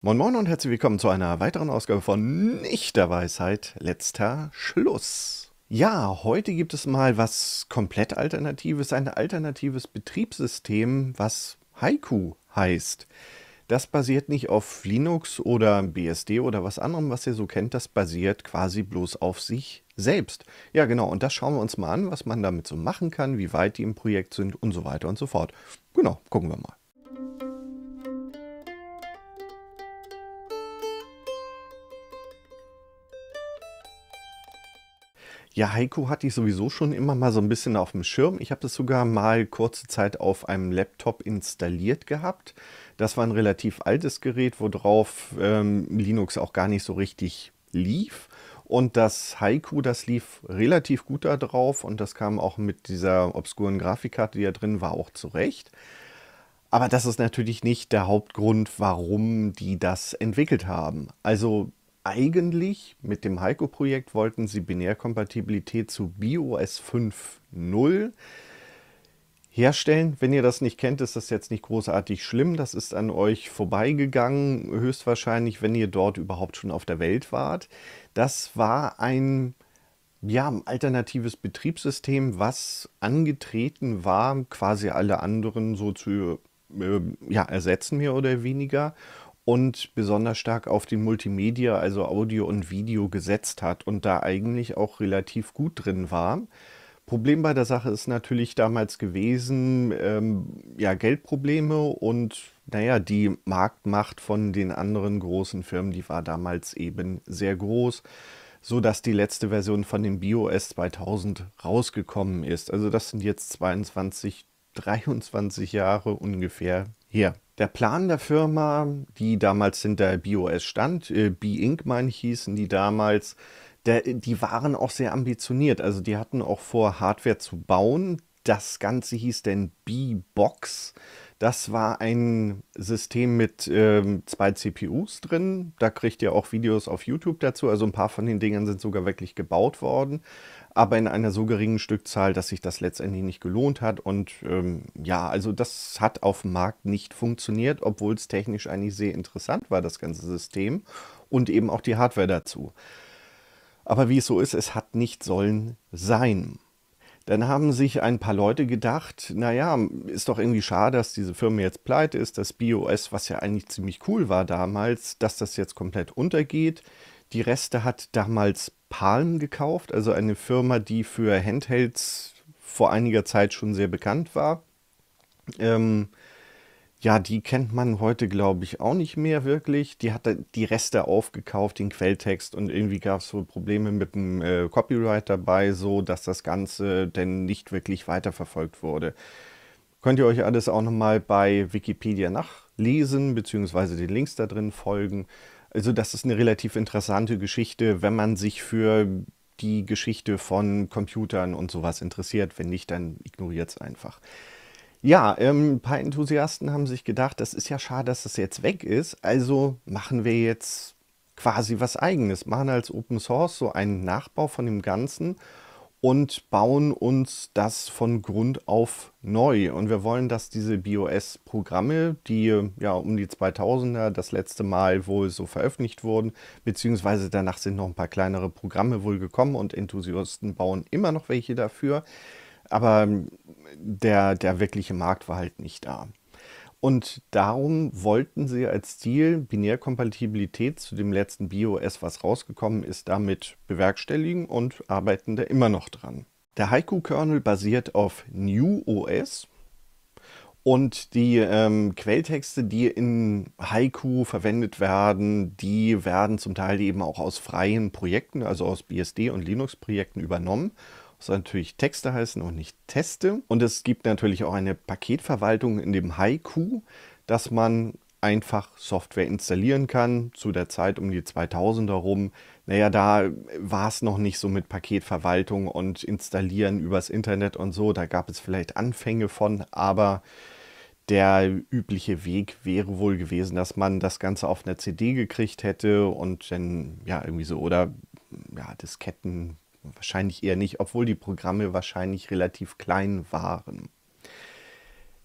Moin Moin und herzlich willkommen zu einer weiteren Ausgabe von Nicht Weisheit, letzter Schluss. Ja, heute gibt es mal was komplett Alternatives, ein alternatives Betriebssystem, was Haiku heißt. Das basiert nicht auf Linux oder BSD oder was anderem, was ihr so kennt, das basiert quasi bloß auf sich selbst. Ja, genau, und das schauen wir uns mal an, was man damit so machen kann, wie weit die im Projekt sind und so weiter und so fort. Genau, gucken wir mal. Ja, Haiku hatte ich sowieso schon immer mal so ein bisschen auf dem Schirm. Ich habe das sogar mal kurze Zeit auf einem Laptop installiert gehabt. Das war ein relativ altes Gerät, worauf ähm, Linux auch gar nicht so richtig lief. Und das Haiku, das lief relativ gut da drauf und das kam auch mit dieser obskuren Grafikkarte, die da drin war, auch zurecht. Aber das ist natürlich nicht der Hauptgrund, warum die das entwickelt haben. Also eigentlich mit dem Heiko-Projekt wollten sie Binärkompatibilität zu BIOS 5.0 herstellen. Wenn ihr das nicht kennt, ist das jetzt nicht großartig schlimm. Das ist an euch vorbeigegangen, höchstwahrscheinlich, wenn ihr dort überhaupt schon auf der Welt wart. Das war ein ja, alternatives Betriebssystem, was angetreten war, quasi alle anderen so zu äh, ja, ersetzen, mehr oder weniger und besonders stark auf den Multimedia, also Audio und Video gesetzt hat und da eigentlich auch relativ gut drin war. Problem bei der Sache ist natürlich damals gewesen, ähm, ja, Geldprobleme und naja, die Marktmacht von den anderen großen Firmen, die war damals eben sehr groß, sodass die letzte Version von dem BIOS 2000 rausgekommen ist. Also das sind jetzt 22 23 Jahre ungefähr her. Der Plan der Firma, die damals hinter BOS stand, äh, B-Inc. meine ich hießen die damals, der, die waren auch sehr ambitioniert. Also die hatten auch vor, Hardware zu bauen. Das Ganze hieß denn B-Box. Das war ein System mit ähm, zwei CPUs drin. Da kriegt ihr auch Videos auf YouTube dazu. Also ein paar von den Dingern sind sogar wirklich gebaut worden aber in einer so geringen Stückzahl, dass sich das letztendlich nicht gelohnt hat. Und ähm, ja, also das hat auf dem Markt nicht funktioniert, obwohl es technisch eigentlich sehr interessant war, das ganze System und eben auch die Hardware dazu. Aber wie es so ist, es hat nicht sollen sein. Dann haben sich ein paar Leute gedacht, naja, ist doch irgendwie schade, dass diese Firma jetzt pleite ist, dass BOS, was ja eigentlich ziemlich cool war damals, dass das jetzt komplett untergeht. Die Reste hat damals Palm gekauft, also eine Firma, die für Handhelds vor einiger Zeit schon sehr bekannt war. Ähm, ja, die kennt man heute, glaube ich, auch nicht mehr wirklich. Die hat die Reste aufgekauft, den Quelltext und irgendwie gab es wohl Probleme mit dem äh, Copyright dabei, so dass das Ganze denn nicht wirklich weiterverfolgt wurde. Könnt ihr euch alles auch nochmal bei Wikipedia nachlesen, beziehungsweise den Links da drin folgen. Also das ist eine relativ interessante Geschichte, wenn man sich für die Geschichte von Computern und sowas interessiert. Wenn nicht, dann ignoriert es einfach. Ja, ähm, ein paar Enthusiasten haben sich gedacht, das ist ja schade, dass das jetzt weg ist. Also machen wir jetzt quasi was eigenes, machen als Open Source so einen Nachbau von dem Ganzen und bauen uns das von Grund auf neu. Und wir wollen, dass diese BOS-Programme, die ja um die 2000er das letzte Mal wohl so veröffentlicht wurden, beziehungsweise danach sind noch ein paar kleinere Programme wohl gekommen und Enthusiasten bauen immer noch welche dafür. Aber der, der wirkliche Markt war halt nicht da. Und darum wollten sie als Ziel Binärkompatibilität zu dem letzten BIOS, was rausgekommen ist, damit bewerkstelligen und arbeiten da immer noch dran. Der Haiku-Kernel basiert auf New OS. und die ähm, Quelltexte, die in Haiku verwendet werden, die werden zum Teil eben auch aus freien Projekten, also aus BSD und Linux-Projekten übernommen soll natürlich Texte heißen und nicht Teste. Und es gibt natürlich auch eine Paketverwaltung in dem Haiku, dass man einfach Software installieren kann. Zu der Zeit um die 2000er rum, naja, da war es noch nicht so mit Paketverwaltung und installieren übers Internet und so. Da gab es vielleicht Anfänge von, aber der übliche Weg wäre wohl gewesen, dass man das Ganze auf einer CD gekriegt hätte und dann, ja, irgendwie so, oder ja, Disketten, wahrscheinlich eher nicht, obwohl die Programme wahrscheinlich relativ klein waren.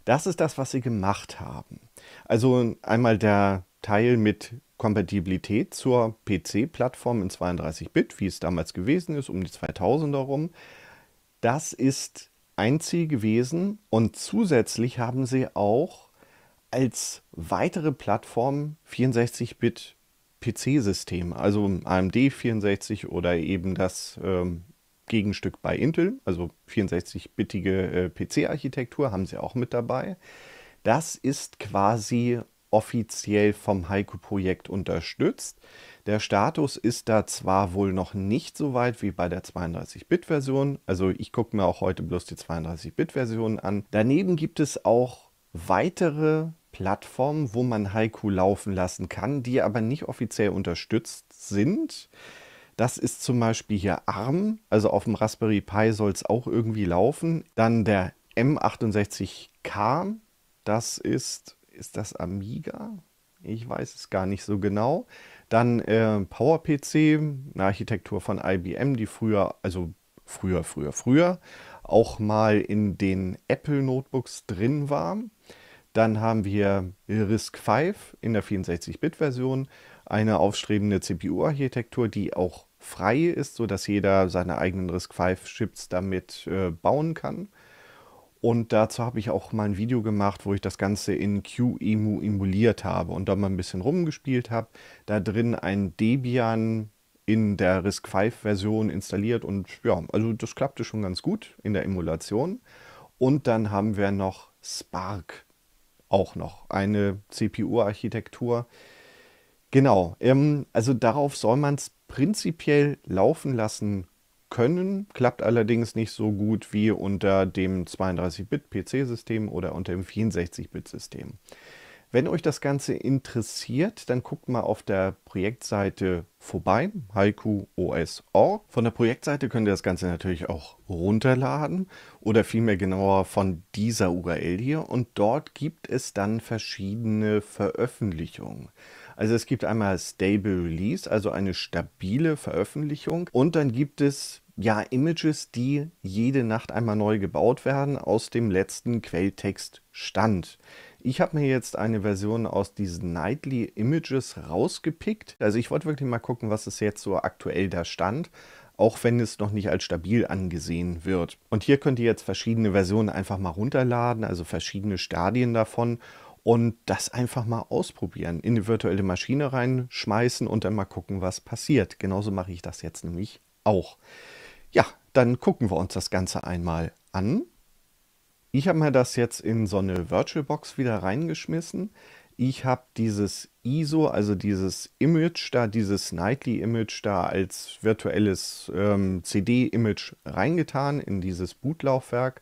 Das ist das, was sie gemacht haben. Also einmal der Teil mit Kompatibilität zur PC-Plattform in 32-Bit, wie es damals gewesen ist, um die 2000er rum. Das ist ein Ziel gewesen und zusätzlich haben sie auch als weitere Plattform 64-Bit PC-System, also AMD 64 oder eben das ähm, Gegenstück bei Intel, also 64-bittige äh, PC-Architektur haben sie auch mit dabei. Das ist quasi offiziell vom Haiku-Projekt unterstützt. Der Status ist da zwar wohl noch nicht so weit wie bei der 32-Bit-Version, also ich gucke mir auch heute bloß die 32-Bit-Version an. Daneben gibt es auch weitere Plattformen, wo man Haiku laufen lassen kann, die aber nicht offiziell unterstützt sind. Das ist zum Beispiel hier ARM, also auf dem Raspberry Pi soll es auch irgendwie laufen. Dann der M68K, das ist, ist das Amiga? Ich weiß es gar nicht so genau. Dann äh, PowerPC, eine Architektur von IBM, die früher, also früher, früher, früher, auch mal in den Apple Notebooks drin war. Dann haben wir RISC V in der 64-Bit-Version, eine aufstrebende CPU-Architektur, die auch frei ist, sodass jeder seine eigenen RISC-V-Chips damit äh, bauen kann. Und dazu habe ich auch mal ein Video gemacht, wo ich das Ganze in QEMU emuliert habe und da mal ein bisschen rumgespielt habe. Da drin ein Debian in der RISC-V-Version installiert und ja, also das klappte schon ganz gut in der Emulation. Und dann haben wir noch Spark auch noch. Eine CPU-Architektur. Genau, ähm, also darauf soll man es prinzipiell laufen lassen können, klappt allerdings nicht so gut wie unter dem 32-Bit-PC-System oder unter dem 64-Bit-System. Wenn euch das Ganze interessiert, dann guckt mal auf der Projektseite vorbei, haikuos.org. Von der Projektseite könnt ihr das Ganze natürlich auch runterladen oder vielmehr genauer von dieser URL hier und dort gibt es dann verschiedene Veröffentlichungen. Also es gibt einmal Stable Release, also eine stabile Veröffentlichung und dann gibt es ja, Images, die jede Nacht einmal neu gebaut werden, aus dem letzten Quelltextstand. Ich habe mir jetzt eine Version aus diesen Nightly Images rausgepickt. Also ich wollte wirklich mal gucken, was es jetzt so aktuell da stand auch wenn es noch nicht als stabil angesehen wird. Und hier könnt ihr jetzt verschiedene Versionen einfach mal runterladen, also verschiedene Stadien davon und das einfach mal ausprobieren, in die virtuelle Maschine reinschmeißen und dann mal gucken, was passiert. Genauso mache ich das jetzt nämlich auch. Ja, dann gucken wir uns das Ganze einmal an. Ich habe mir das jetzt in so eine VirtualBox wieder reingeschmissen. Ich habe dieses ISO, also dieses Image da, dieses Nightly Image da als virtuelles ähm, CD-Image reingetan in dieses Bootlaufwerk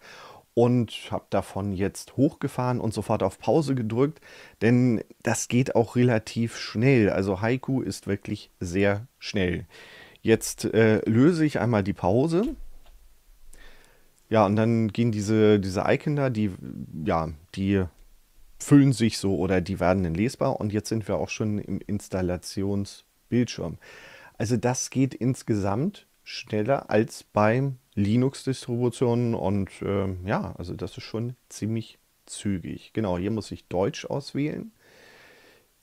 und habe davon jetzt hochgefahren und sofort auf Pause gedrückt, denn das geht auch relativ schnell. Also Haiku ist wirklich sehr schnell. Jetzt äh, löse ich einmal die Pause. Ja, und dann gehen diese, diese da, die, ja, die füllen sich so oder die werden dann lesbar. Und jetzt sind wir auch schon im Installationsbildschirm. Also das geht insgesamt schneller als bei Linux-Distributionen. Und äh, ja, also das ist schon ziemlich zügig. Genau, hier muss ich Deutsch auswählen.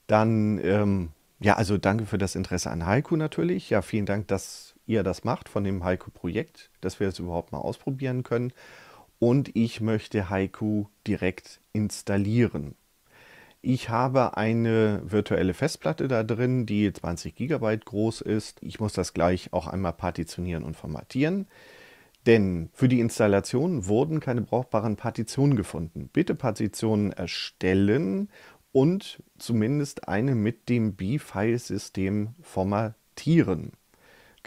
Dann, ähm, ja, also danke für das Interesse an Haiku natürlich. Ja, vielen Dank, dass ihr das macht von dem Haiku-Projekt, dass wir es überhaupt mal ausprobieren können. Und ich möchte Haiku direkt installieren. Ich habe eine virtuelle Festplatte da drin, die 20 GB groß ist. Ich muss das gleich auch einmal partitionieren und formatieren. Denn für die Installation wurden keine brauchbaren Partitionen gefunden. Bitte Partitionen erstellen und zumindest eine mit dem B-File-System formatieren.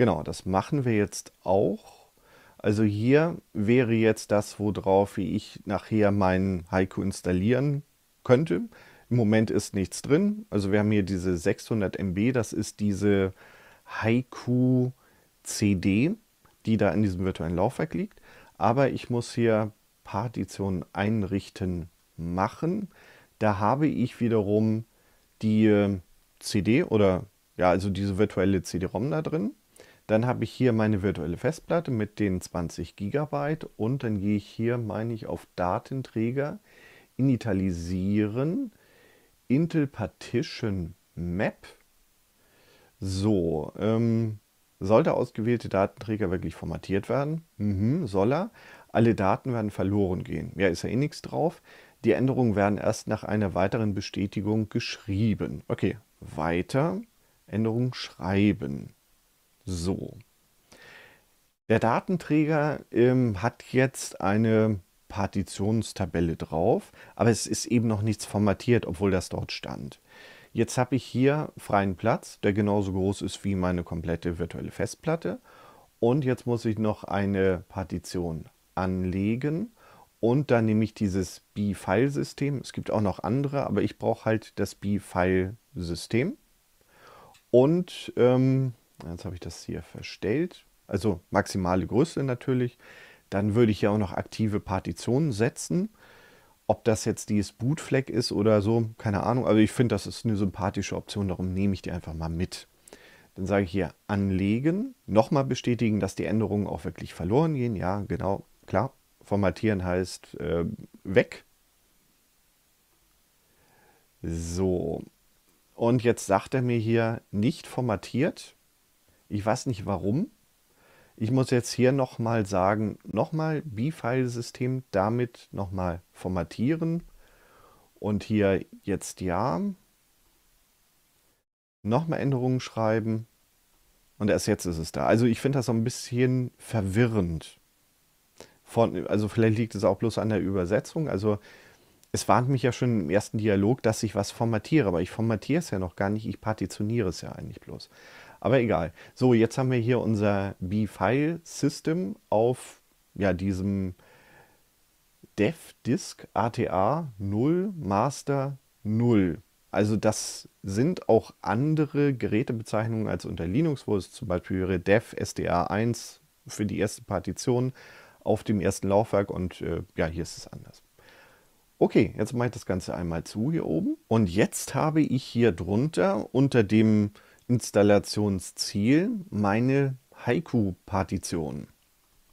Genau, das machen wir jetzt auch. Also hier wäre jetzt das, worauf ich nachher meinen Haiku installieren könnte. Im Moment ist nichts drin. Also wir haben hier diese 600 MB, das ist diese Haiku-CD, die da in diesem virtuellen Laufwerk liegt. Aber ich muss hier Partitionen einrichten machen. Da habe ich wiederum die äh, CD oder ja, also diese virtuelle CD-ROM da drin. Dann habe ich hier meine virtuelle Festplatte mit den 20 GB und dann gehe ich hier, meine ich, auf Datenträger, Initialisieren, Intel Partition Map. So, ähm, sollte ausgewählte Datenträger wirklich formatiert werden? Mhm, soll er. Alle Daten werden verloren gehen. Ja, ist ja eh nichts drauf. Die Änderungen werden erst nach einer weiteren Bestätigung geschrieben. Okay, weiter. Änderungen schreiben. So. Der Datenträger ähm, hat jetzt eine Partitionstabelle drauf, aber es ist eben noch nichts formatiert, obwohl das dort stand. Jetzt habe ich hier freien Platz, der genauso groß ist wie meine komplette virtuelle Festplatte. Und jetzt muss ich noch eine Partition anlegen. Und dann nehme ich dieses B-File-System. Es gibt auch noch andere, aber ich brauche halt das B-File-System. Und ähm, Jetzt habe ich das hier verstellt. Also maximale Größe natürlich. Dann würde ich ja auch noch aktive Partitionen setzen. Ob das jetzt dieses Bootfleck ist oder so, keine Ahnung. Also ich finde, das ist eine sympathische Option. Darum nehme ich die einfach mal mit. Dann sage ich hier anlegen. Nochmal bestätigen, dass die Änderungen auch wirklich verloren gehen. Ja, genau, klar. Formatieren heißt äh, weg. So. Und jetzt sagt er mir hier nicht formatiert. Ich weiß nicht warum. Ich muss jetzt hier nochmal sagen, nochmal B-File-System damit nochmal formatieren. Und hier jetzt ja. Nochmal Änderungen schreiben. Und erst jetzt ist es da. Also ich finde das so ein bisschen verwirrend. Von, also vielleicht liegt es auch bloß an der Übersetzung. Also es warnt mich ja schon im ersten Dialog, dass ich was formatiere, aber ich formatiere es ja noch gar nicht, ich partitioniere es ja eigentlich bloß. Aber egal. So, jetzt haben wir hier unser B-File-System auf ja, diesem Dev-Disk ATA 0 Master 0. Also das sind auch andere Gerätebezeichnungen als unter Linux, wo es zum Beispiel wäre Dev SDA1 für die erste Partition auf dem ersten Laufwerk und äh, ja, hier ist es anders. Okay, jetzt mache ich das Ganze einmal zu hier oben und jetzt habe ich hier drunter unter dem Installationsziel meine Haiku-Partition.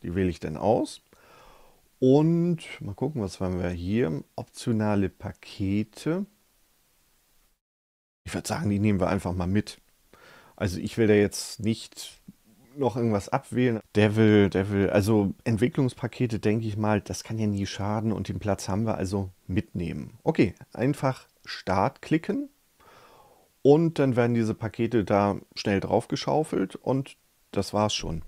Die wähle ich dann aus. Und mal gucken, was haben wir hier? Optionale Pakete. Ich würde sagen, die nehmen wir einfach mal mit. Also ich will da jetzt nicht noch irgendwas abwählen. Devil, Devil, also Entwicklungspakete, denke ich mal, das kann ja nie schaden und den Platz haben wir also mitnehmen. Okay, einfach Start klicken. Und dann werden diese Pakete da schnell draufgeschaufelt und das war's schon.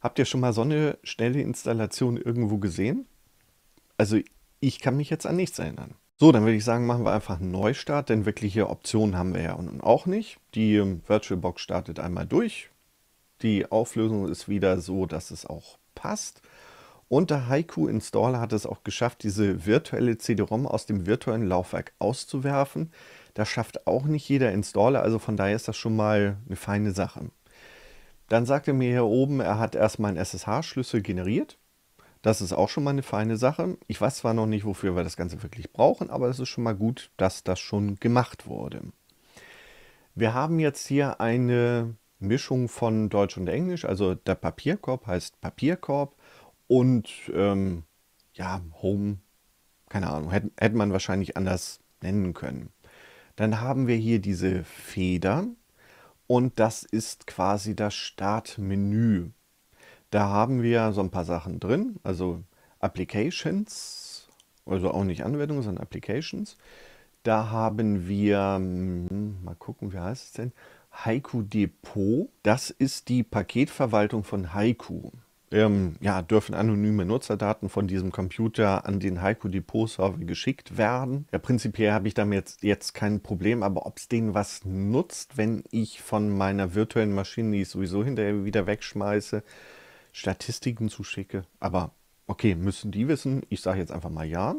Habt ihr schon mal so eine schnelle Installation irgendwo gesehen? Also ich kann mich jetzt an nichts erinnern. So, dann würde ich sagen, machen wir einfach einen Neustart, denn wirkliche Optionen haben wir ja und auch nicht. Die ähm, VirtualBox startet einmal durch. Die Auflösung ist wieder so, dass es auch passt. Und der Haiku Installer hat es auch geschafft, diese virtuelle CD-ROM aus dem virtuellen Laufwerk auszuwerfen. Das schafft auch nicht jeder Installer, also von daher ist das schon mal eine feine Sache. Dann sagt er mir hier oben, er hat erstmal einen SSH-Schlüssel generiert. Das ist auch schon mal eine feine Sache. Ich weiß zwar noch nicht, wofür wir das Ganze wirklich brauchen, aber es ist schon mal gut, dass das schon gemacht wurde. Wir haben jetzt hier eine Mischung von Deutsch und Englisch, also der Papierkorb heißt Papierkorb. Und ähm, ja, Home, keine Ahnung, hätte, hätte man wahrscheinlich anders nennen können. Dann haben wir hier diese Feder und das ist quasi das Startmenü. Da haben wir so ein paar Sachen drin, also Applications, also auch nicht Anwendungen, sondern Applications. Da haben wir, hm, mal gucken, wie heißt es denn? Haiku Depot. Das ist die Paketverwaltung von Haiku ähm, ja, dürfen anonyme Nutzerdaten von diesem Computer an den Heiko Depot Server geschickt werden. Ja, prinzipiell habe ich damit jetzt, jetzt kein Problem, aber ob es denen was nutzt, wenn ich von meiner virtuellen Maschine, die ich sowieso hinterher wieder wegschmeiße, Statistiken zuschicke. Aber okay, müssen die wissen. Ich sage jetzt einfach mal ja.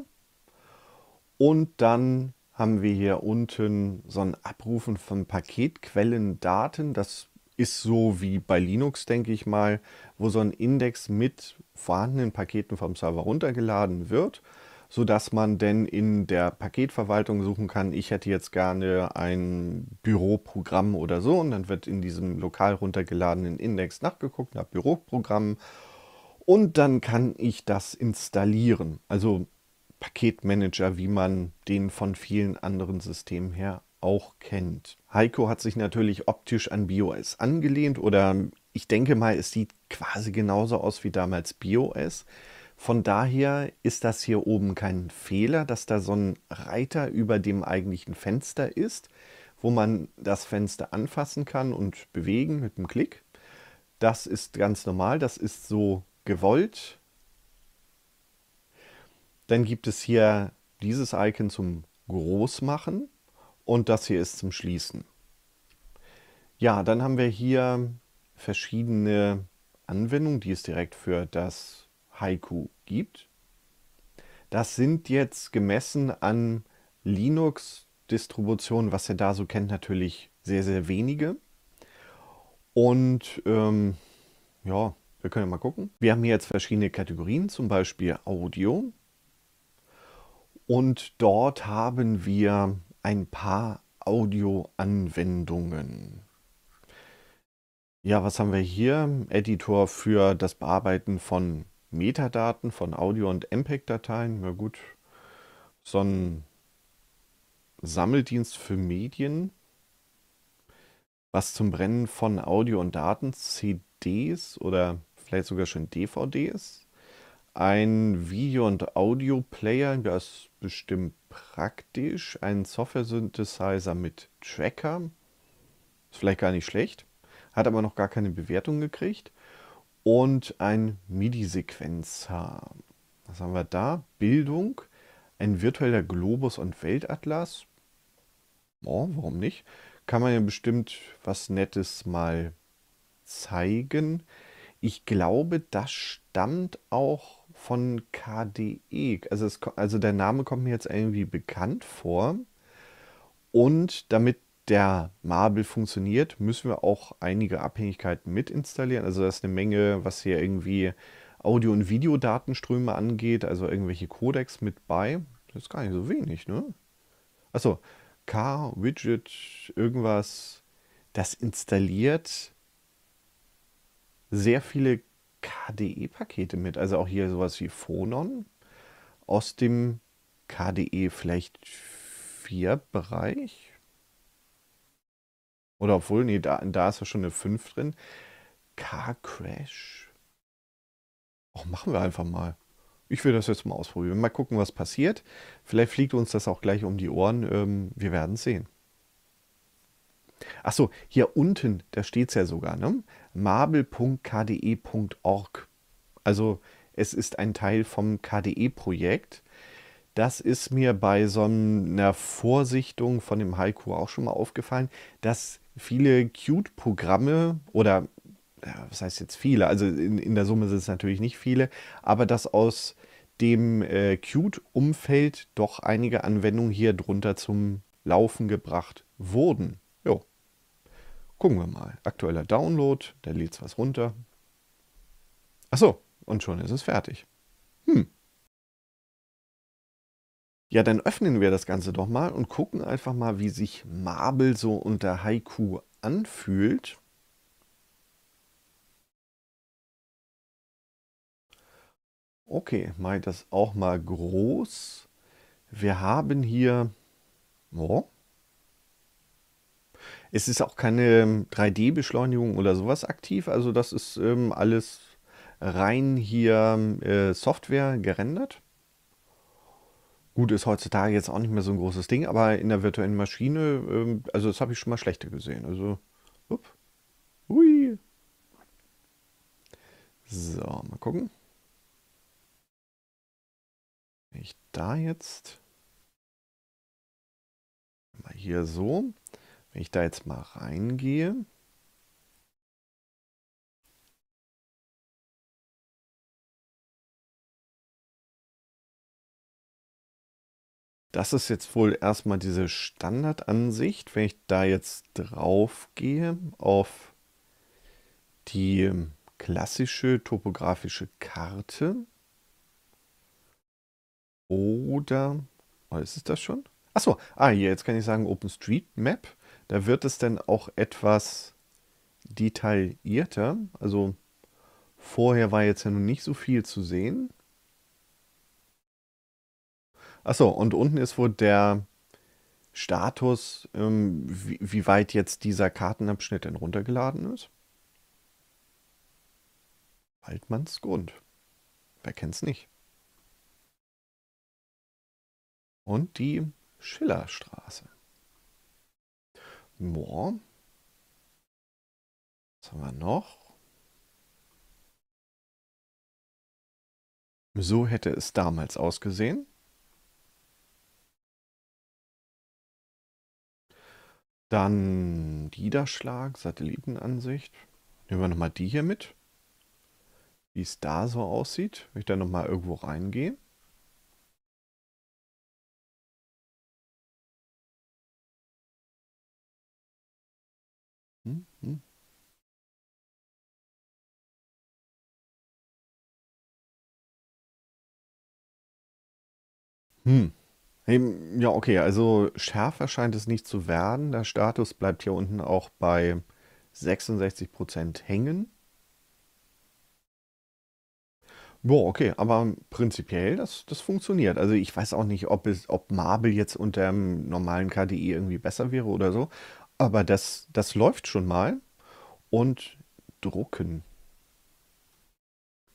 Und dann haben wir hier unten so ein Abrufen von Paketquellendaten. Das ist so wie bei Linux, denke ich mal, wo so ein Index mit vorhandenen Paketen vom Server runtergeladen wird, sodass man denn in der Paketverwaltung suchen kann, ich hätte jetzt gerne ein Büroprogramm oder so und dann wird in diesem lokal runtergeladenen Index nachgeguckt nach Büroprogrammen und dann kann ich das installieren. Also Paketmanager, wie man den von vielen anderen Systemen her auch kennt. Heiko hat sich natürlich optisch an BOS angelehnt oder ich denke mal, es sieht quasi genauso aus wie damals BOS. Von daher ist das hier oben kein Fehler, dass da so ein Reiter über dem eigentlichen Fenster ist, wo man das Fenster anfassen kann und bewegen mit einem Klick. Das ist ganz normal, das ist so gewollt. Dann gibt es hier dieses Icon zum Großmachen und das hier ist zum Schließen. Ja, dann haben wir hier verschiedene Anwendungen, die es direkt für das Haiku gibt. Das sind jetzt gemessen an Linux-Distributionen, was ihr da so kennt, natürlich sehr, sehr wenige. Und ähm, ja, wir können ja mal gucken. Wir haben hier jetzt verschiedene Kategorien, zum Beispiel Audio. Und dort haben wir ein paar Audioanwendungen. Ja, was haben wir hier? Editor für das Bearbeiten von Metadaten, von Audio- und MPEG-Dateien. Na gut, so ein Sammeldienst für Medien. Was zum Brennen von Audio und Daten, CDs oder vielleicht sogar schon DVDs. Ein Video- und Audio-Player, das ist bestimmt praktisch. Ein Software-Synthesizer mit Tracker. Ist vielleicht gar nicht schlecht. Hat aber noch gar keine Bewertung gekriegt. Und ein MIDI-Sequenzer. Was haben wir da? Bildung. Ein virtueller Globus und Weltatlas. Oh, warum nicht? Kann man ja bestimmt was Nettes mal zeigen. Ich glaube, das stammt auch von KDE. Also, es, also der Name kommt mir jetzt irgendwie bekannt vor. Und damit der Marble funktioniert, müssen wir auch einige Abhängigkeiten mit installieren. Also das ist eine Menge, was hier irgendwie Audio- und Videodatenströme angeht, also irgendwelche Codecs mit bei. Das ist gar nicht so wenig, ne? Achso, K-Widget, irgendwas, das installiert sehr viele KDE-Pakete mit. Also auch hier sowas wie Phonon aus dem KDE vielleicht 4-Bereich. Oder obwohl, nee, da, da ist ja schon eine 5 drin. Car-Crash. Auch machen wir einfach mal. Ich will das jetzt mal ausprobieren. Mal gucken, was passiert. Vielleicht fliegt uns das auch gleich um die Ohren. Ähm, wir werden sehen. Achso, hier unten, da steht es ja sogar. Ne? mabel.kde.org. Also es ist ein Teil vom KDE-Projekt. Das ist mir bei so einer Vorsichtung von dem Haiku auch schon mal aufgefallen, dass viele Cute-Programme oder was heißt jetzt viele, also in, in der Summe sind es natürlich nicht viele, aber dass aus dem äh, Qt-Umfeld doch einige Anwendungen hier drunter zum Laufen gebracht wurden. Jo. Gucken wir mal. Aktueller Download, da lädt was runter. Achso, und schon ist es fertig. Hm. Ja, dann öffnen wir das Ganze doch mal und gucken einfach mal, wie sich Marble so unter Haiku anfühlt. Okay, mal das auch mal groß. Wir haben hier... Oh, es ist auch keine 3D-Beschleunigung ähm, oder sowas aktiv. Also das ist ähm, alles rein hier ähm, äh, Software gerendert. Gut, ist heutzutage jetzt auch nicht mehr so ein großes Ding, aber in der virtuellen Maschine, ähm, also das habe ich schon mal schlechter gesehen. Also, up, hui. So, mal gucken. Wenn Ich da jetzt mal hier so. Wenn ich da jetzt mal reingehe, Das ist jetzt wohl erstmal diese Standardansicht. Wenn ich da jetzt drauf gehe auf die ähm, klassische topografische Karte oder, oh, ist es das schon? Achso, ah hier, jetzt kann ich sagen OpenStreetMap. Da wird es dann auch etwas detaillierter. Also vorher war jetzt ja noch nicht so viel zu sehen. Achso, und unten ist wohl der Status, ähm, wie, wie weit jetzt dieser Kartenabschnitt denn runtergeladen ist. Waldmanns Grund. Wer kennt's nicht? Und die Schillerstraße. Moor. Was haben wir noch? So hätte es damals ausgesehen. Dann Niederschlag, Satellitenansicht. Nehmen wir nochmal die hier mit. Wie es da so aussieht, wenn ich da nochmal irgendwo reingehe. Mhm. Hm. hm. hm. Eben, Ja, okay, also schärfer scheint es nicht zu werden. Der Status bleibt hier unten auch bei 66% hängen. Boah, okay, aber prinzipiell, das, das funktioniert. Also ich weiß auch nicht, ob es, ob Marble jetzt unter dem normalen KDE irgendwie besser wäre oder so, aber das, das läuft schon mal. Und drucken.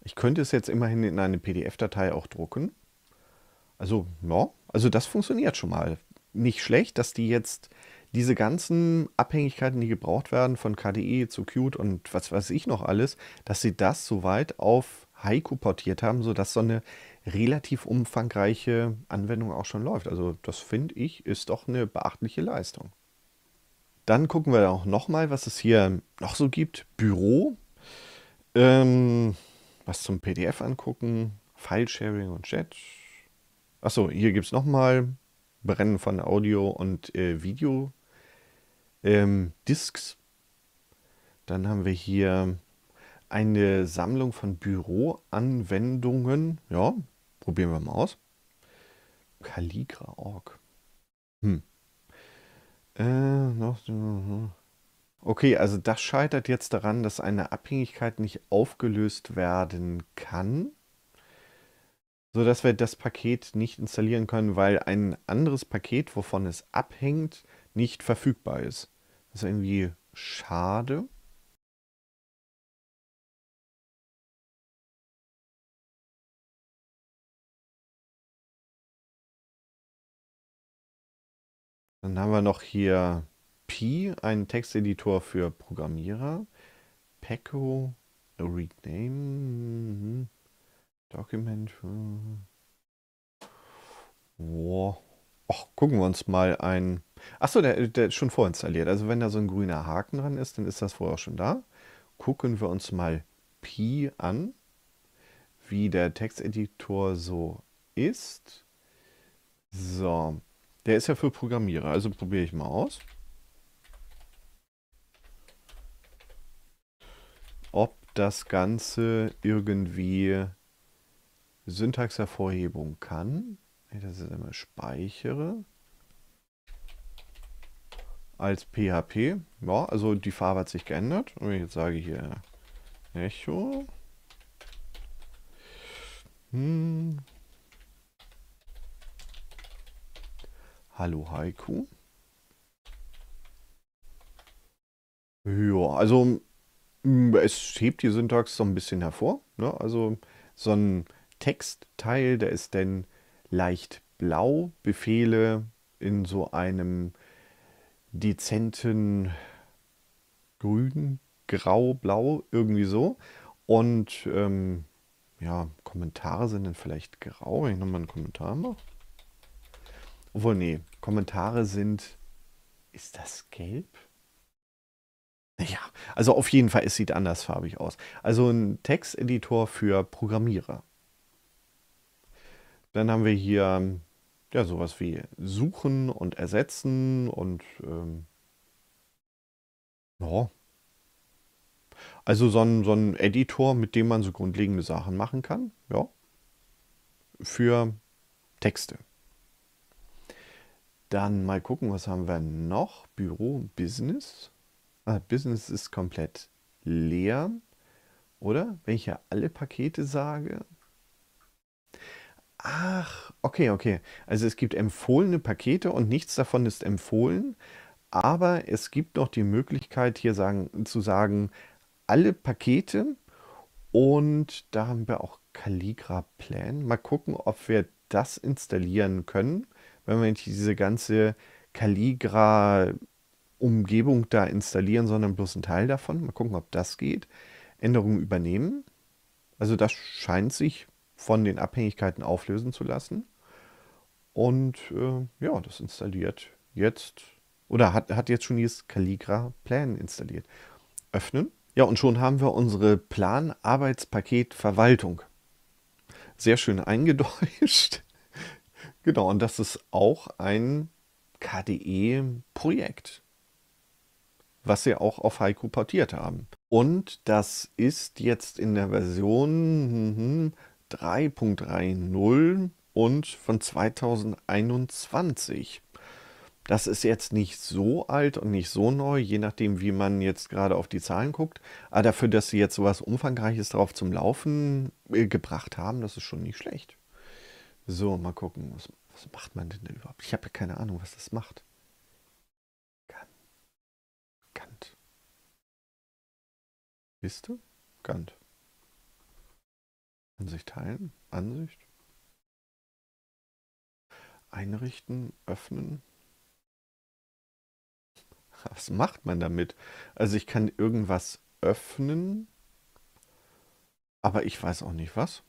Ich könnte es jetzt immerhin in eine PDF-Datei auch drucken. Also, ja, also das funktioniert schon mal. Nicht schlecht, dass die jetzt diese ganzen Abhängigkeiten, die gebraucht werden von KDE zu Qt und was weiß ich noch alles, dass sie das soweit auf Haiku portiert haben, sodass so eine relativ umfangreiche Anwendung auch schon läuft. Also das finde ich ist doch eine beachtliche Leistung. Dann gucken wir auch nochmal, was es hier noch so gibt. Büro. Ähm, was zum PDF angucken. File-Sharing und Chat. Achso, hier gibt es nochmal Brennen von Audio und äh, Video. Ähm, Discs. Dann haben wir hier eine Sammlung von Büroanwendungen. Ja, probieren wir mal aus. Caligra.org. Hm. Äh, noch. Hm. Okay, also das scheitert jetzt daran, dass eine Abhängigkeit nicht aufgelöst werden kann, So dass wir das Paket nicht installieren können, weil ein anderes Paket, wovon es abhängt, nicht verfügbar ist. Das ist irgendwie schade. Dann haben wir noch hier Pi, einen Texteditor für Programmierer. Peco, Rename, mhm. Document. Wow. Och, gucken wir uns mal ein. Achso, der, der ist schon vorinstalliert. Also wenn da so ein grüner Haken dran ist, dann ist das vorher schon da. Gucken wir uns mal Pi an, wie der Texteditor so ist. So, der ist ja für Programmierer, also probiere ich mal aus. Ob das Ganze irgendwie Syntaxhervorhebung kann. Das ist immer speichere. Als PHP. Ja, also die Farbe hat sich geändert. Und wenn ich jetzt sage hier Echo. Hm, Hallo Haiku. Ja, also mm, es hebt die Syntax so ein bisschen hervor. Ne? Also so ein Textteil, der ist dann leicht blau. Befehle in so einem dezenten grün, grau, blau, irgendwie so. Und ähm, ja, Kommentare sind dann vielleicht grau, wenn ich nochmal einen Kommentar mache. Obwohl, nee, Kommentare sind. Ist das gelb? Naja, also auf jeden Fall, es sieht andersfarbig aus. Also ein Texteditor für Programmierer. Dann haben wir hier ja sowas wie Suchen und Ersetzen und ähm, ja. Also so ein, so ein Editor, mit dem man so grundlegende Sachen machen kann, ja. Für Texte. Dann mal gucken, was haben wir noch? Büro Business. Ah, Business ist komplett leer, oder? Wenn ich ja alle Pakete sage. Ach, okay, okay. Also es gibt empfohlene Pakete und nichts davon ist empfohlen. Aber es gibt noch die Möglichkeit, hier sagen, zu sagen, alle Pakete. Und da haben wir auch Caligra Plan. Mal gucken, ob wir das installieren können wenn wir nicht diese ganze Caligra-Umgebung da installieren, sondern bloß einen Teil davon. Mal gucken, ob das geht. Änderungen übernehmen. Also das scheint sich von den Abhängigkeiten auflösen zu lassen. Und äh, ja, das installiert jetzt oder hat, hat jetzt schon dieses Caligra Plan installiert. Öffnen. Ja, und schon haben wir unsere Plan Arbeitspaket Verwaltung. Sehr schön eingedeutscht. Genau, und das ist auch ein KDE-Projekt, was sie auch auf Haiku portiert haben. Und das ist jetzt in der Version 3.30 mhm, und von 2021. Das ist jetzt nicht so alt und nicht so neu, je nachdem, wie man jetzt gerade auf die Zahlen guckt. Aber dafür, dass sie jetzt sowas Umfangreiches drauf zum Laufen äh, gebracht haben, das ist schon nicht schlecht. So, mal gucken. Was, was macht man denn, denn überhaupt? Ich habe ja keine Ahnung, was das macht. Kant. Kant. Bist du? Kant. Ansicht teilen. Ansicht. Einrichten. Öffnen. Was macht man damit? Also ich kann irgendwas öffnen, aber ich weiß auch nicht was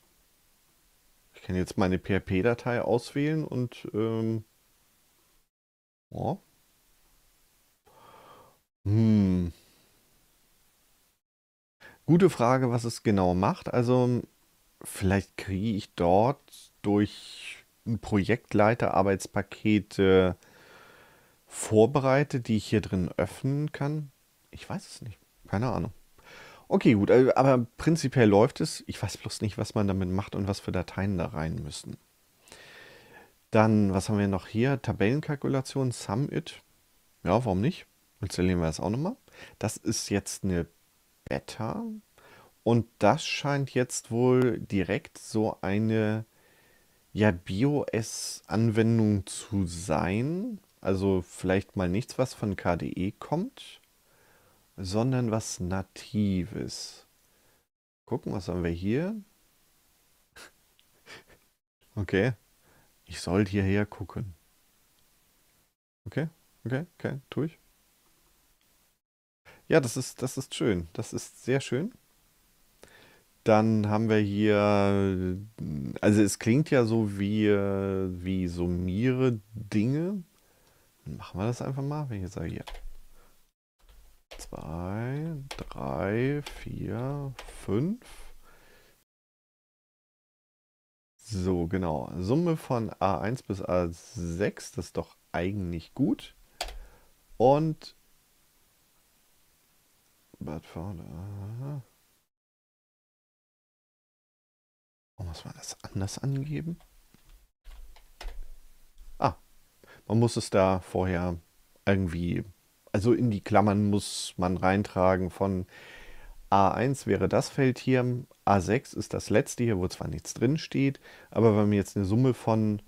kann jetzt meine PHP-Datei auswählen und ähm, ja. hm. Gute Frage, was es genau macht. Also vielleicht kriege ich dort durch ein Projektleiter Arbeitspakete vorbereitet, die ich hier drin öffnen kann. Ich weiß es nicht. Keine Ahnung. Okay, gut, äh, aber prinzipiell läuft es. Ich weiß bloß nicht, was man damit macht und was für Dateien da rein müssen. Dann, was haben wir noch hier? Tabellenkalkulation, Sumit. Ja, warum nicht? Installieren wir das auch nochmal. Das ist jetzt eine Beta. Und das scheint jetzt wohl direkt so eine ja, BOS-Anwendung zu sein. Also vielleicht mal nichts, was von KDE kommt sondern was Natives. Gucken, was haben wir hier? Okay. Ich soll hierher gucken. Okay, okay, okay, tue ich. Ja, das ist, das ist schön. Das ist sehr schön. Dann haben wir hier, also es klingt ja so wie, wie summiere Dinge. Dann machen wir das einfach mal, wenn ich jetzt sage, ja zwei, drei, vier, fünf. So, genau. Summe von A1 bis A6, das ist doch eigentlich gut. Und... Bad found, oh, muss man das anders angeben? Ah, man muss es da vorher irgendwie also in die Klammern muss man reintragen von A1 wäre das Feld hier, A6 ist das letzte hier, wo zwar nichts drin steht, aber wenn man jetzt eine Summe von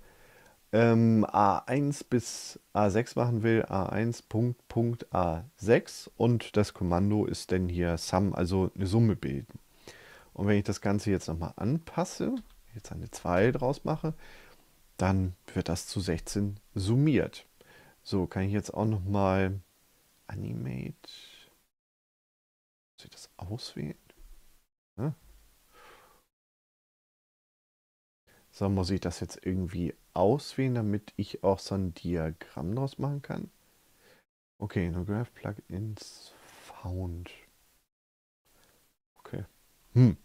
ähm, A1 bis A6 machen will, A1 Punkt Punkt A6 und das Kommando ist dann hier Sum, also eine Summe bilden. Und wenn ich das Ganze jetzt nochmal anpasse, jetzt eine 2 draus mache, dann wird das zu 16 summiert. So, kann ich jetzt auch nochmal Animate. Muss ich das auswählen? Ne? So, muss ich das jetzt irgendwie auswählen, damit ich auch so ein Diagramm draus machen kann? Okay, no graph plugins found. Okay. Hm.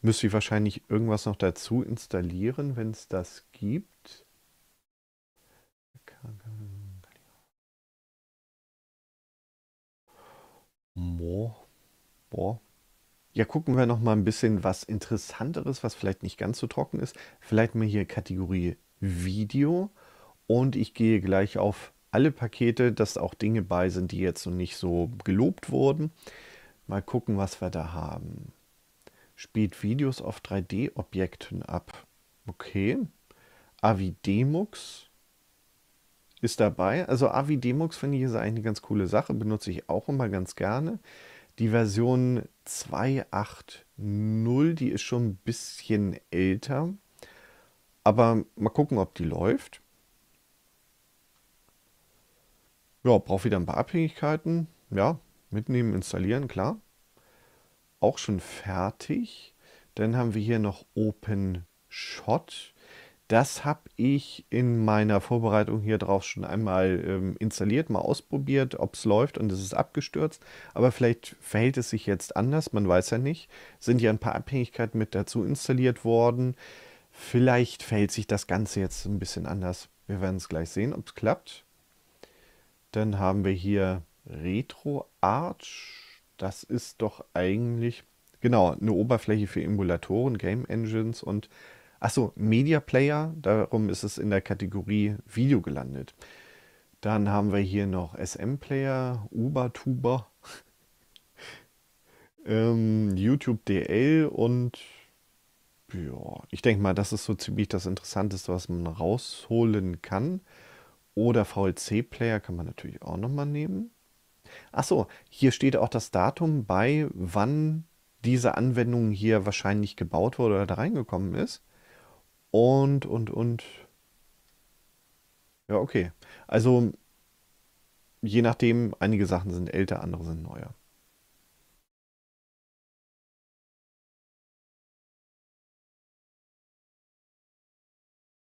Müsste ich wahrscheinlich irgendwas noch dazu installieren, wenn es das gibt. Moor. Boah. Ja, gucken wir noch mal ein bisschen was Interessanteres, was vielleicht nicht ganz so trocken ist. Vielleicht mal hier Kategorie Video. Und ich gehe gleich auf alle Pakete, dass auch Dinge bei sind, die jetzt noch nicht so gelobt wurden. Mal gucken, was wir da haben. Spielt Videos auf 3D-Objekten ab. Okay. Avidemux ist dabei. Also Avi Demux finde ich ist eigentlich eine ganz coole Sache, benutze ich auch immer ganz gerne. Die Version 2.8.0, die ist schon ein bisschen älter. Aber mal gucken, ob die läuft. Ja, braucht wieder ein paar Abhängigkeiten. Ja, mitnehmen, installieren, klar. Auch schon fertig. Dann haben wir hier noch OpenShot. Das habe ich in meiner Vorbereitung hier drauf schon einmal ähm, installiert, mal ausprobiert, ob es läuft und es ist abgestürzt. Aber vielleicht verhält es sich jetzt anders, man weiß ja nicht. Sind ja ein paar Abhängigkeiten mit dazu installiert worden. Vielleicht verhält sich das Ganze jetzt ein bisschen anders. Wir werden es gleich sehen, ob es klappt. Dann haben wir hier Retro Arch. Das ist doch eigentlich, genau, eine Oberfläche für Emulatoren, Game Engines und Achso, Media Player, darum ist es in der Kategorie Video gelandet. Dann haben wir hier noch SM Player, Ubertuber, ähm, YouTube DL und ja, ich denke mal, das ist so ziemlich das Interessanteste, was man rausholen kann. Oder VLC Player kann man natürlich auch nochmal nehmen. Achso, hier steht auch das Datum bei, wann diese Anwendung hier wahrscheinlich gebaut wurde oder da reingekommen ist. Und, und, und. Ja, okay. Also, je nachdem, einige Sachen sind älter, andere sind neuer.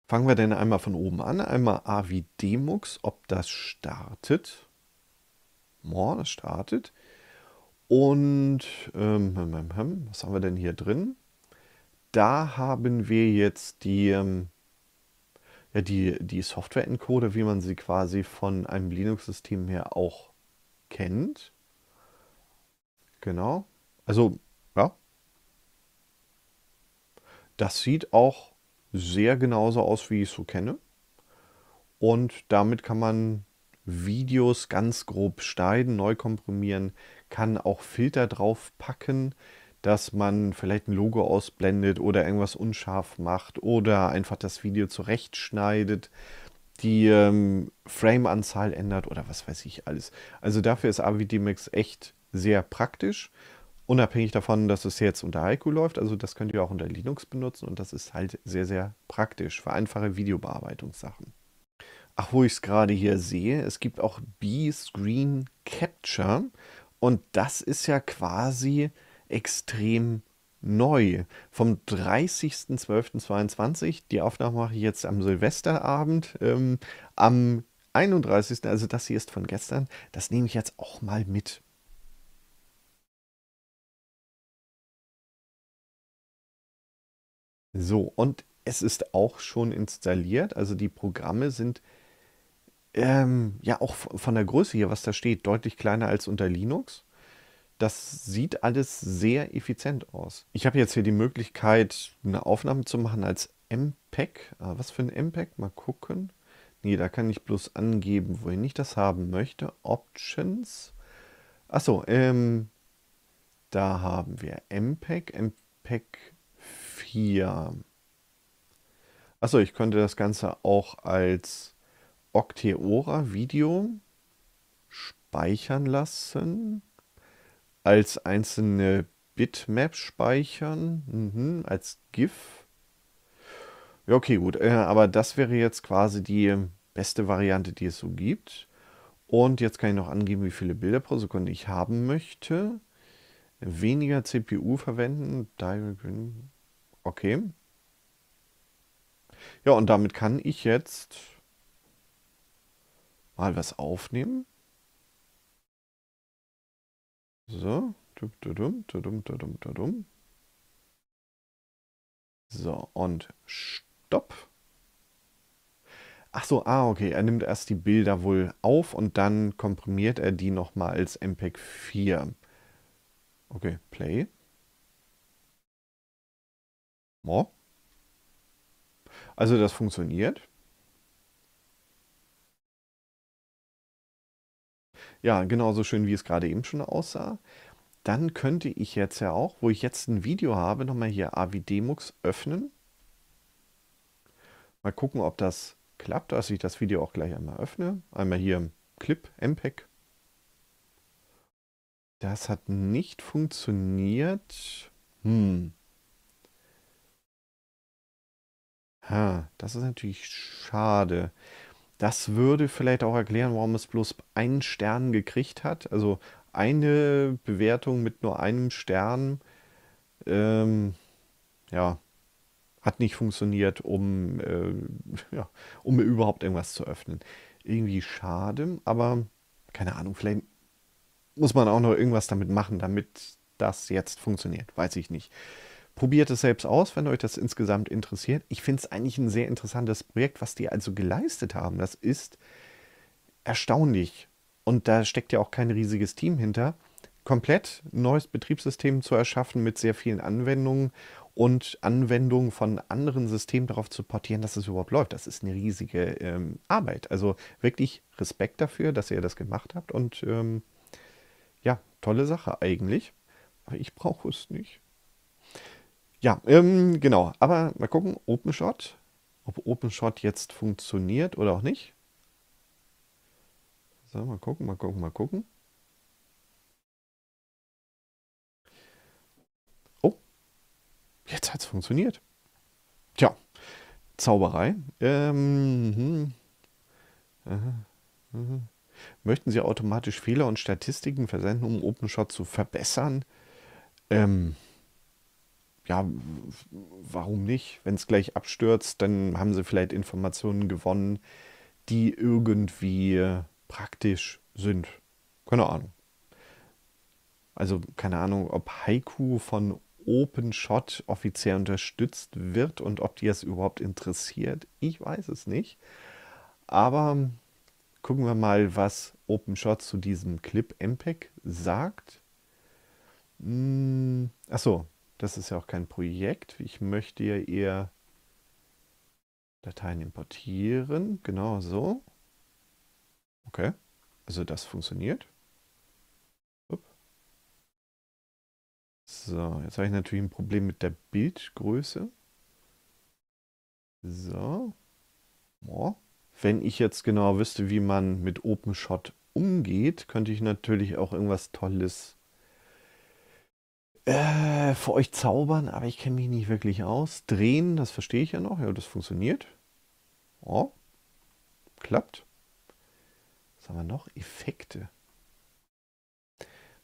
Fangen wir denn einmal von oben an. Einmal A wie Demux, ob das startet. Moin, das startet. Und ähm, hm, hm, hm, was haben wir denn hier drin? da haben wir jetzt die, ähm, ja, die, die software encode wie man sie quasi von einem Linux-System her auch kennt. Genau. Also, ja. Das sieht auch sehr genauso aus, wie ich es so kenne. Und damit kann man Videos ganz grob schneiden, neu komprimieren, kann auch Filter draufpacken. packen dass man vielleicht ein Logo ausblendet oder irgendwas unscharf macht oder einfach das Video zurechtschneidet, die ähm, Frame-Anzahl ändert oder was weiß ich alles. Also dafür ist AVD Max echt sehr praktisch. Unabhängig davon, dass es jetzt unter Haiku läuft, also das könnt ihr auch unter Linux benutzen und das ist halt sehr, sehr praktisch für einfache Videobearbeitungssachen. Ach, wo ich es gerade hier sehe, es gibt auch B-Screen Capture und das ist ja quasi extrem neu. Vom 30.12.22, die Aufnahme mache ich jetzt am Silvesterabend, ähm, am 31., also das hier ist von gestern, das nehme ich jetzt auch mal mit. So, und es ist auch schon installiert, also die Programme sind ähm, ja auch von der Größe hier, was da steht, deutlich kleiner als unter Linux. Das sieht alles sehr effizient aus. Ich habe jetzt hier die Möglichkeit, eine Aufnahme zu machen als MPEG. Ah, was für ein MPEG? Mal gucken. Nee, da kann ich bloß angeben, wohin ich das haben möchte. Options. Achso, ähm, da haben wir MPEG, MPEG 4. Achso, ich könnte das Ganze auch als Octeora Video speichern lassen als einzelne Bitmap speichern, mhm, als GIF. Ja, okay, gut, äh, aber das wäre jetzt quasi die beste Variante, die es so gibt. Und jetzt kann ich noch angeben, wie viele Bilder pro Sekunde ich haben möchte. Weniger CPU verwenden. Okay. Ja, und damit kann ich jetzt mal was aufnehmen. So. So, und stopp. Ach so, ah, okay. Er nimmt erst die Bilder wohl auf und dann komprimiert er die nochmal als MPEG 4. Okay, Play. More. Also das funktioniert. Ja, genauso schön, wie es gerade eben schon aussah. Dann könnte ich jetzt ja auch, wo ich jetzt ein Video habe, nochmal hier AVD-MUX öffnen. Mal gucken, ob das klappt, dass ich das Video auch gleich einmal öffne. Einmal hier Clip, MPEG. Das hat nicht funktioniert. Hm. Ha, das ist natürlich schade. Das würde vielleicht auch erklären, warum es bloß einen Stern gekriegt hat. Also eine Bewertung mit nur einem Stern, ähm, ja, hat nicht funktioniert, um, äh, ja, um überhaupt irgendwas zu öffnen. Irgendwie schade, aber keine Ahnung, vielleicht muss man auch noch irgendwas damit machen, damit das jetzt funktioniert. Weiß ich nicht. Probiert es selbst aus, wenn euch das insgesamt interessiert. Ich finde es eigentlich ein sehr interessantes Projekt, was die also geleistet haben. Das ist erstaunlich. Und da steckt ja auch kein riesiges Team hinter. Komplett neues Betriebssystem zu erschaffen mit sehr vielen Anwendungen und Anwendungen von anderen Systemen darauf zu portieren, dass es überhaupt läuft. Das ist eine riesige ähm, Arbeit. Also wirklich Respekt dafür, dass ihr das gemacht habt. Und ähm, ja, tolle Sache eigentlich. Aber ich brauche es nicht. Ja, ähm, genau. Aber mal gucken, OpenShot, ob OpenShot jetzt funktioniert oder auch nicht. So, mal gucken, mal gucken, mal gucken. Oh, jetzt hat es funktioniert. Tja, Zauberei. Ähm, hm. Aha. Möchten Sie automatisch Fehler und Statistiken versenden, um OpenShot zu verbessern? Ähm, ja, warum nicht? Wenn es gleich abstürzt, dann haben sie vielleicht Informationen gewonnen, die irgendwie praktisch sind. Keine Ahnung. Also keine Ahnung, ob Haiku von OpenShot offiziell unterstützt wird und ob die es überhaupt interessiert. Ich weiß es nicht. Aber gucken wir mal, was OpenShot zu diesem Clip MPEG sagt. Hm, achso, das ist ja auch kein Projekt. Ich möchte ja eher Dateien importieren. Genau so. Okay. Also das funktioniert. So, jetzt habe ich natürlich ein Problem mit der Bildgröße. So. Ja. Wenn ich jetzt genau wüsste, wie man mit OpenShot umgeht, könnte ich natürlich auch irgendwas Tolles äh, für euch zaubern, aber ich kenne mich nicht wirklich aus. Drehen, das verstehe ich ja noch. Ja, das funktioniert. Oh, klappt. Was haben wir noch? Effekte.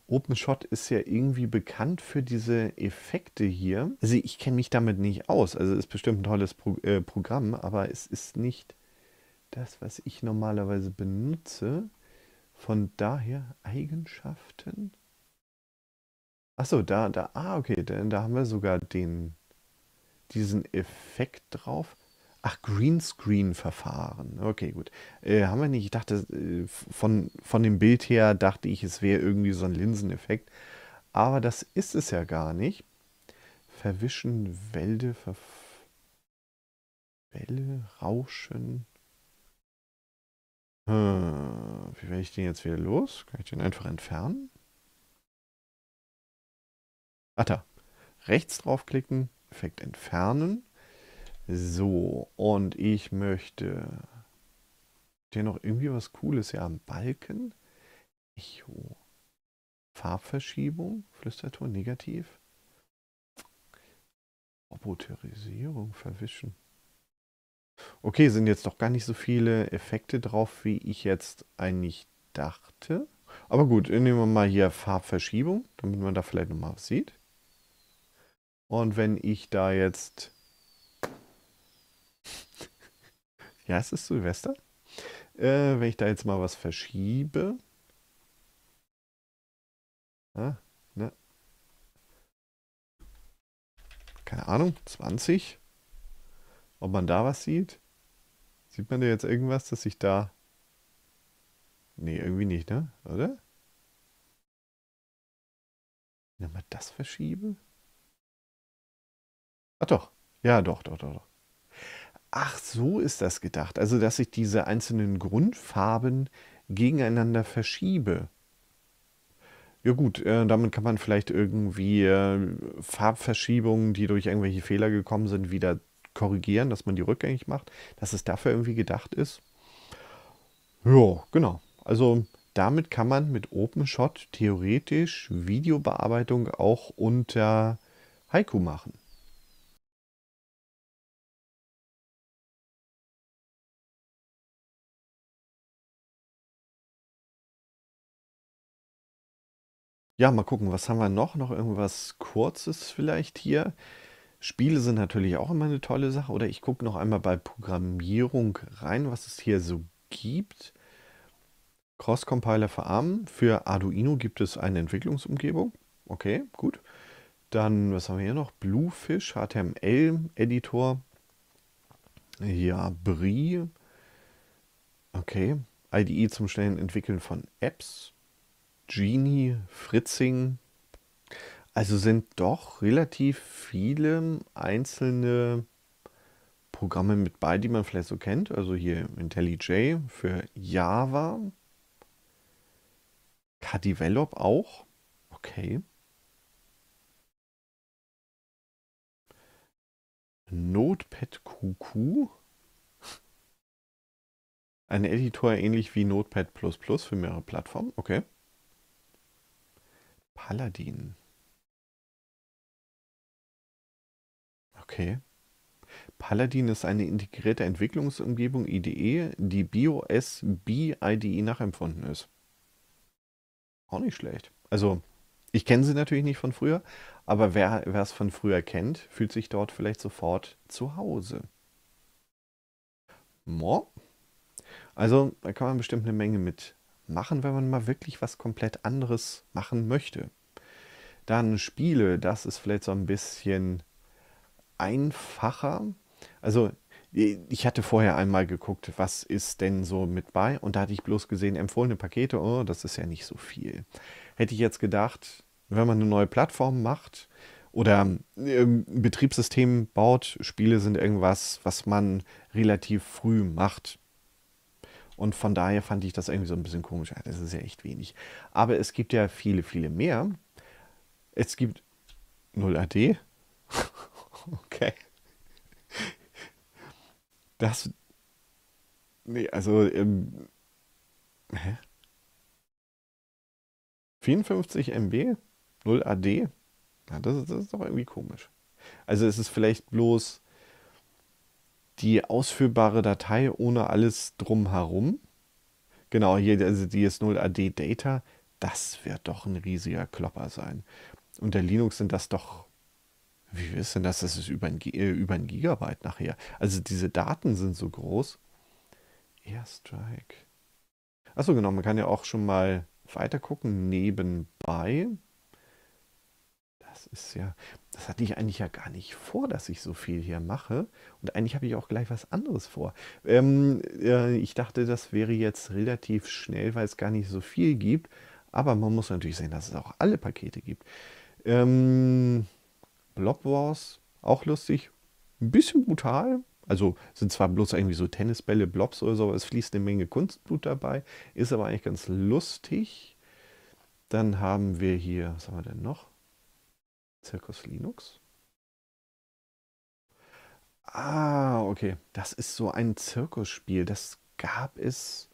OpenShot ist ja irgendwie bekannt für diese Effekte hier. Also ich kenne mich damit nicht aus. Also es ist bestimmt ein tolles Pro äh, Programm, aber es ist nicht das, was ich normalerweise benutze. Von daher Eigenschaften. Achso, da, da, ah, okay, denn da haben wir sogar den, diesen Effekt drauf. Ach, Greenscreen-Verfahren. Okay, gut. Äh, haben wir nicht, ich dachte, äh, von, von dem Bild her dachte ich, es wäre irgendwie so ein Linseneffekt. Aber das ist es ja gar nicht. Verwischen, Wälde, Verf Welle, Rauschen. Hm, wie werde ich den jetzt wieder los? Kann ich den einfach entfernen? Ach da. Rechts draufklicken, Effekt entfernen. So, und ich möchte hier noch irgendwie was Cooles ja am Balken. Echo. Farbverschiebung, Flüsterton, negativ. Roboterisierung, verwischen. Okay, sind jetzt doch gar nicht so viele Effekte drauf, wie ich jetzt eigentlich dachte. Aber gut, nehmen wir mal hier Farbverschiebung, damit man da vielleicht nochmal was sieht. Und wenn ich da jetzt... ja, es ist Silvester. Äh, wenn ich da jetzt mal was verschiebe... Ah, ne? Keine Ahnung, 20? Ob man da was sieht? Sieht man da jetzt irgendwas, dass ich da... Nee, irgendwie nicht, ne? Oder? Wenn man das verschiebe? Ach doch. Ja, doch, doch, doch, doch. Ach, so ist das gedacht. Also, dass ich diese einzelnen Grundfarben gegeneinander verschiebe. Ja gut, äh, damit kann man vielleicht irgendwie äh, Farbverschiebungen, die durch irgendwelche Fehler gekommen sind, wieder korrigieren, dass man die rückgängig macht, dass es dafür irgendwie gedacht ist. Ja, genau. Also damit kann man mit OpenShot theoretisch Videobearbeitung auch unter Haiku machen. Ja, mal gucken, was haben wir noch? Noch irgendwas Kurzes vielleicht hier? Spiele sind natürlich auch immer eine tolle Sache. Oder ich gucke noch einmal bei Programmierung rein, was es hier so gibt. Cross-Compiler für ARM. Für Arduino gibt es eine Entwicklungsumgebung. Okay, gut. Dann, was haben wir hier noch? Bluefish, HTML-Editor. Ja, Brie. Okay. IDE zum schnellen Entwickeln von Apps. Genie, Fritzing. Also sind doch relativ viele einzelne Programme mit bei, die man vielleicht so kennt. Also hier IntelliJ für Java. KDevelop auch. Okay. Notepad QQ. Ein Editor ähnlich wie Notepad für mehrere Plattformen. Okay. Paladin. Okay. Paladin ist eine integrierte Entwicklungsumgebung IDE, die BIOS BIDE nachempfunden ist. Auch nicht schlecht. Also, ich kenne sie natürlich nicht von früher, aber wer es von früher kennt, fühlt sich dort vielleicht sofort zu Hause. Mo. Also, da kann man bestimmt eine Menge mit machen, wenn man mal wirklich was komplett anderes machen möchte. Dann Spiele, das ist vielleicht so ein bisschen einfacher. Also ich hatte vorher einmal geguckt, was ist denn so mit bei und da hatte ich bloß gesehen, empfohlene Pakete, oh, das ist ja nicht so viel. Hätte ich jetzt gedacht, wenn man eine neue Plattform macht oder ähm, ein Betriebssystem baut, Spiele sind irgendwas, was man relativ früh macht. Und von daher fand ich das irgendwie so ein bisschen komisch. Das ist ja echt wenig. Aber es gibt ja viele, viele mehr. Es gibt 0 AD. okay. Das. Nee, also. Ähm, hä? 54 MB? 0 AD? Ja, das, das ist doch irgendwie komisch. Also es ist vielleicht bloß die ausführbare Datei ohne alles drumherum. Genau, hier also die DS0AD Data, das wird doch ein riesiger Klopper sein. Unter Linux sind das doch, wie ist denn das? Das ist über ein, äh, über ein Gigabyte nachher. Also diese Daten sind so groß. Airstrike. Achso, genau, man kann ja auch schon mal weiter gucken nebenbei das ist ja, das hatte ich eigentlich ja gar nicht vor, dass ich so viel hier mache. Und eigentlich habe ich auch gleich was anderes vor. Ähm, äh, ich dachte, das wäre jetzt relativ schnell, weil es gar nicht so viel gibt. Aber man muss natürlich sehen, dass es auch alle Pakete gibt. Ähm, Blob Wars, auch lustig. Ein bisschen brutal. Also sind zwar bloß irgendwie so Tennisbälle, Blobs oder so, aber es fließt eine Menge Kunstblut dabei. Ist aber eigentlich ganz lustig. Dann haben wir hier, was haben wir denn noch? Zirkus Linux? Ah, okay. Das ist so ein Zirkusspiel. Das gab es.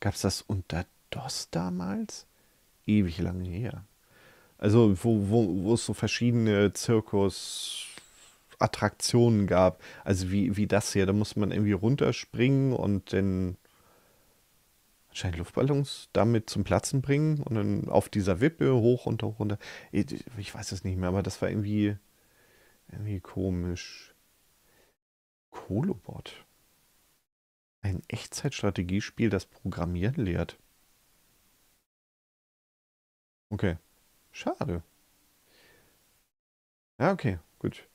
Gab es das unter DOS damals? Ewig lange her. Also, wo, wo, wo es so verschiedene Zirkusattraktionen gab. Also, wie, wie das hier. Da muss man irgendwie runterspringen und dann scheint Luftballons damit zum Platzen bringen und dann auf dieser Wippe hoch, und runter, runter. Ich weiß es nicht mehr, aber das war irgendwie, irgendwie komisch. Kolobot. Ein Echtzeitstrategiespiel, das Programmieren lehrt. Okay. Schade. Ja, okay, gut.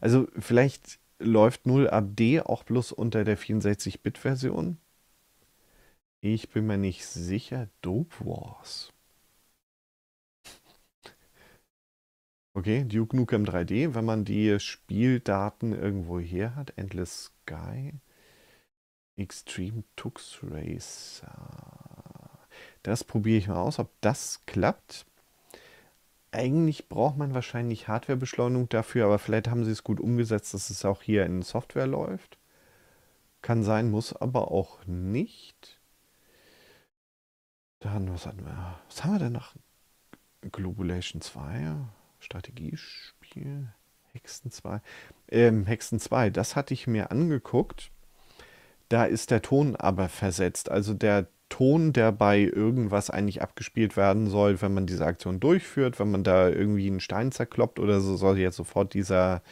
Also vielleicht läuft 0 AD auch bloß unter der 64-Bit-Version. Ich bin mir nicht sicher. Dope Wars. Okay, Duke Nukem 3D, wenn man die Spieldaten irgendwo her hat. Endless Sky. Extreme Tux Racer. Das probiere ich mal aus, ob das klappt. Eigentlich braucht man wahrscheinlich Hardwarebeschleunigung dafür, aber vielleicht haben sie es gut umgesetzt, dass es auch hier in Software läuft. Kann sein, muss aber auch nicht. Dann, was hatten wir? Was haben wir denn nach Globulation 2? Strategiespiel? Hexen 2? Ähm, Hexen 2, das hatte ich mir angeguckt. Da ist der Ton aber versetzt. Also der Ton, der bei irgendwas eigentlich abgespielt werden soll, wenn man diese Aktion durchführt, wenn man da irgendwie einen Stein zerkloppt oder so, soll jetzt sofort dieser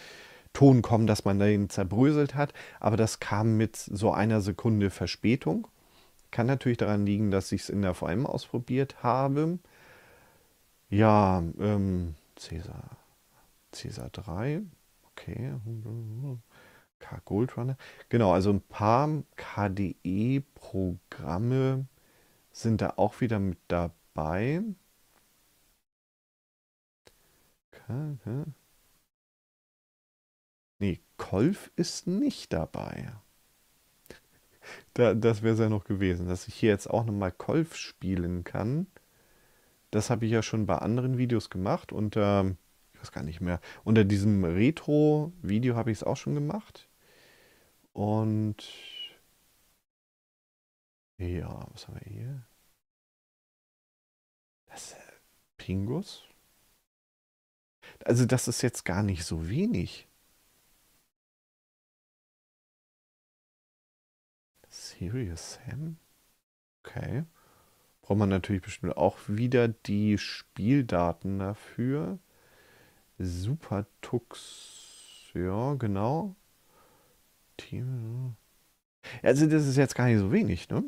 Ton kommen, dass man den zerbröselt hat. Aber das kam mit so einer Sekunde Verspätung. Kann natürlich daran liegen, dass ich es in der VM ausprobiert habe. Ja, ähm, Cäsar, Cäsar 3, okay. K-Goldrunner. Genau, also ein paar KDE-Programme sind da auch wieder mit dabei. Ne, Kolf ist nicht dabei da, das wäre es ja noch gewesen. Dass ich hier jetzt auch nochmal Kolf spielen kann, das habe ich ja schon bei anderen Videos gemacht. Unter, ähm, ich weiß gar nicht mehr, unter diesem Retro-Video habe ich es auch schon gemacht. Und ja, was haben wir hier? Das äh, Pingus? Also das ist jetzt gar nicht so wenig. Serious Sam? Okay. Braucht man natürlich bestimmt auch wieder die Spieldaten dafür. Super Tux. Ja, genau. Team. Also das ist jetzt gar nicht so wenig, ne?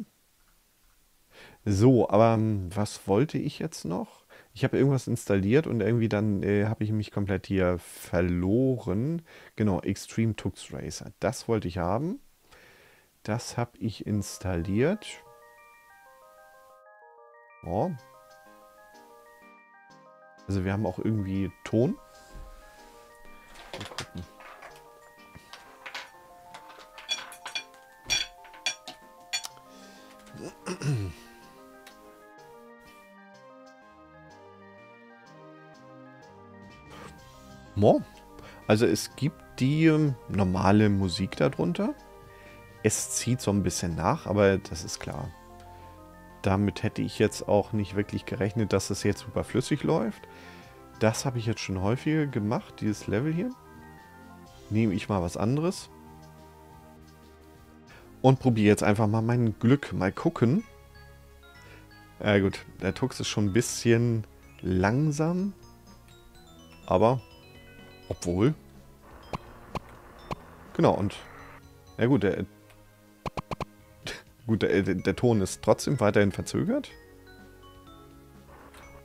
So, aber ähm, was wollte ich jetzt noch? Ich habe irgendwas installiert und irgendwie dann äh, habe ich mich komplett hier verloren. Genau, Extreme Tux Racer. Das wollte ich haben. Das habe ich installiert. Oh. Also wir haben auch irgendwie Ton. Mal gucken. Also es gibt die ähm, normale Musik darunter. Es zieht so ein bisschen nach, aber das ist klar. Damit hätte ich jetzt auch nicht wirklich gerechnet, dass es jetzt super flüssig läuft. Das habe ich jetzt schon häufiger gemacht, dieses Level hier. Nehme ich mal was anderes. Und probiere jetzt einfach mal mein Glück. Mal gucken. Ja äh, gut, der Tux ist schon ein bisschen langsam. Aber, obwohl. Genau, und... ja gut, der Gut, der, der Ton ist trotzdem weiterhin verzögert.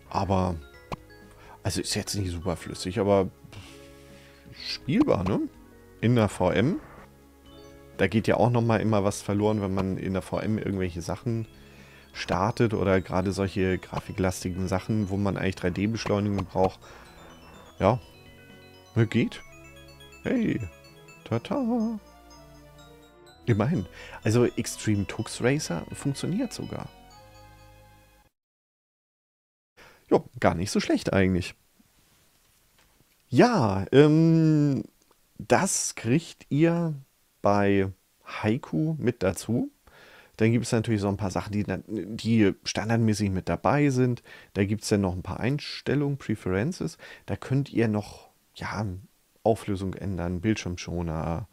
Aber, also ist jetzt nicht super flüssig, aber spielbar, ne? In der VM. Da geht ja auch nochmal immer was verloren, wenn man in der VM irgendwelche Sachen startet oder gerade solche grafiklastigen Sachen, wo man eigentlich 3D-Beschleunigung braucht. Ja, ne, geht. Hey, tata. Immerhin. Also Extreme Tux Racer funktioniert sogar. Ja, gar nicht so schlecht eigentlich. Ja, ähm, das kriegt ihr bei Haiku mit dazu. Dann gibt es natürlich so ein paar Sachen, die, die standardmäßig mit dabei sind. Da gibt es dann noch ein paar Einstellungen, Preferences. Da könnt ihr noch ja, Auflösung ändern, Bildschirmschoner,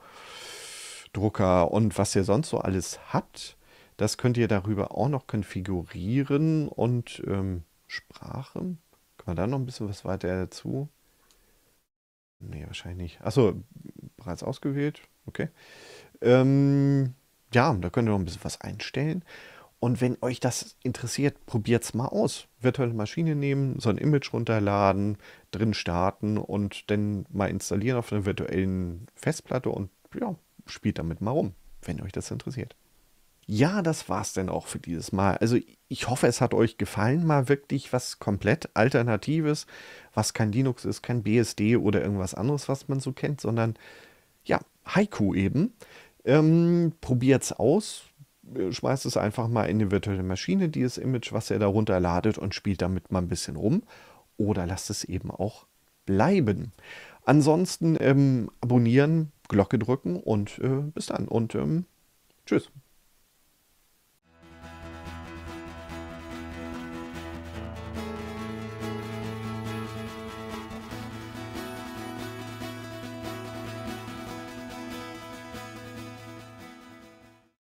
Drucker und was ihr sonst so alles habt. Das könnt ihr darüber auch noch konfigurieren und ähm, Sprache. Kann man da noch ein bisschen was weiter dazu? Nee, wahrscheinlich nicht. Achso, bereits ausgewählt. Okay. Ähm, ja, da könnt ihr noch ein bisschen was einstellen. Und wenn euch das interessiert, probiert es mal aus. Virtuelle Maschine nehmen, so ein Image runterladen, drin starten und dann mal installieren auf einer virtuellen Festplatte und ja, spielt damit mal rum, wenn euch das interessiert. Ja, das war's denn auch für dieses Mal. Also ich hoffe, es hat euch gefallen, mal wirklich was komplett Alternatives, was kein Linux ist, kein BSD oder irgendwas anderes, was man so kennt, sondern ja, Haiku eben. Ähm, probiert's aus, äh, schmeißt es einfach mal in die virtuelle Maschine, dieses Image, was ihr da runterladet und spielt damit mal ein bisschen rum. Oder lasst es eben auch bleiben. Ansonsten ähm, abonnieren Glocke drücken und äh, bis dann und ähm, tschüss.